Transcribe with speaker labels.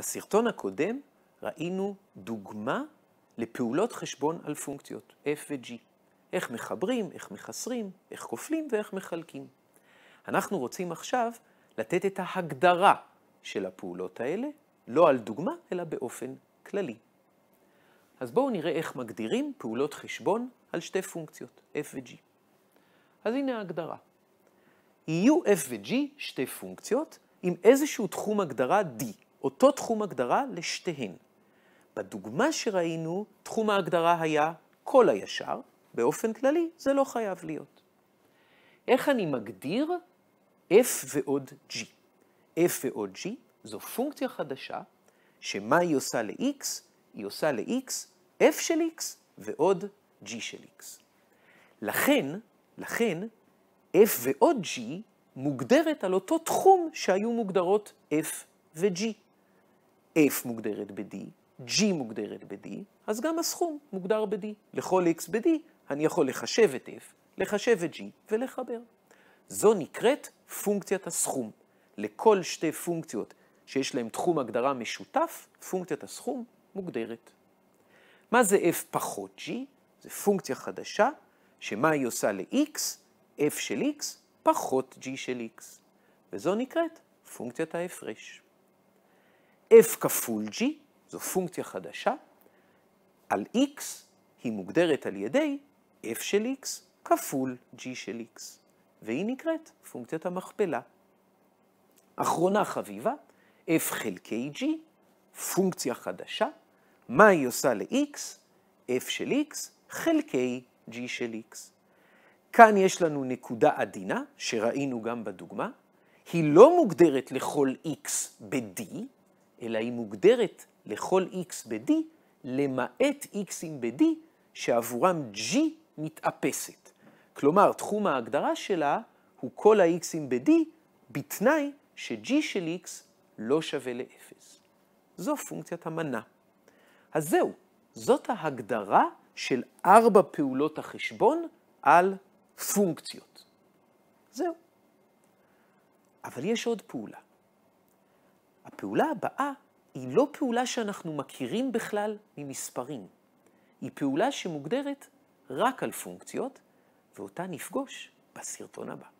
Speaker 1: בסרטון הקודם ראינו דוגמה לפעולות חשבון על פונקציות f ו-g. איך מחברים, איך מחסרים, איך כופלים ואיך מחלקים. אנחנו רוצים עכשיו לתת את ההגדרה של הפעולות האלה, לא על דוגמה, אלא באופן כללי. אז בואו נראה איך מגדירים פעולות חשבון על שתי פונקציות, f ו-g. אז הנה ההגדרה. יהיו f ו-g שתי פונקציות עם איזשהו תחום הגדרה d. אותו תחום הגדרה לשתיהן. בדוגמה שראינו, תחום ההגדרה היה כל הישר, באופן כללי זה לא חייב להיות. איך אני מגדיר f ועוד g? f ועוד g זו פונקציה חדשה, שמה היא עושה ל-x? היא עושה ל-x f של x ועוד g של x. לכן, לכן, f ועוד g מוגדרת על אותו תחום שהיו מוגדרות f ו-g. F מוגדרת ב-D, G מוגדרת ב-D, אז גם הסכום מוגדר ב-D. לכל X ב-D אני יכול לחשב את F, לחשב את G ולחבר. זו נקראת פונקציית הסכום. לכל שתי פונקציות שיש להן תחום הגדרה משותף, פונקציית הסכום מוגדרת. מה זה f פחות g? זו פונקציה חדשה, שמה היא עושה ל-x? f של x פחות g של x. וזו נקראת פונקציית ההפרש. f כפול g, זו פונקציה חדשה, על x היא מוגדרת על ידי f של x כפול g של x, והיא נקראת פונקציית המכפלה. אחרונה חביבה, f חלקי g, פונקציה חדשה, מה היא עושה ל-x? f של x חלקי g של x. כאן יש לנו נקודה עדינה, שראינו גם בדוגמה, היא לא מוגדרת לכל x ב-d, אלא היא מוגדרת לכל x ב-d, למעט x עם ב-d, שעבורם g מתאפסת. כלומר, תחום ההגדרה שלה הוא כל ה x עם ב-d, בתנאי ש-g של x לא שווה ל-0. זו פונקציית המנה. אז זהו, זאת ההגדרה של ארבע פעולות החשבון על פונקציות. זהו. אבל יש עוד פעולה. הפעולה הבאה היא לא פעולה שאנחנו מכירים בכלל ממספרים. היא פעולה שמוגדרת רק על פונקציות, ואותה נפגוש בסרטון הבא.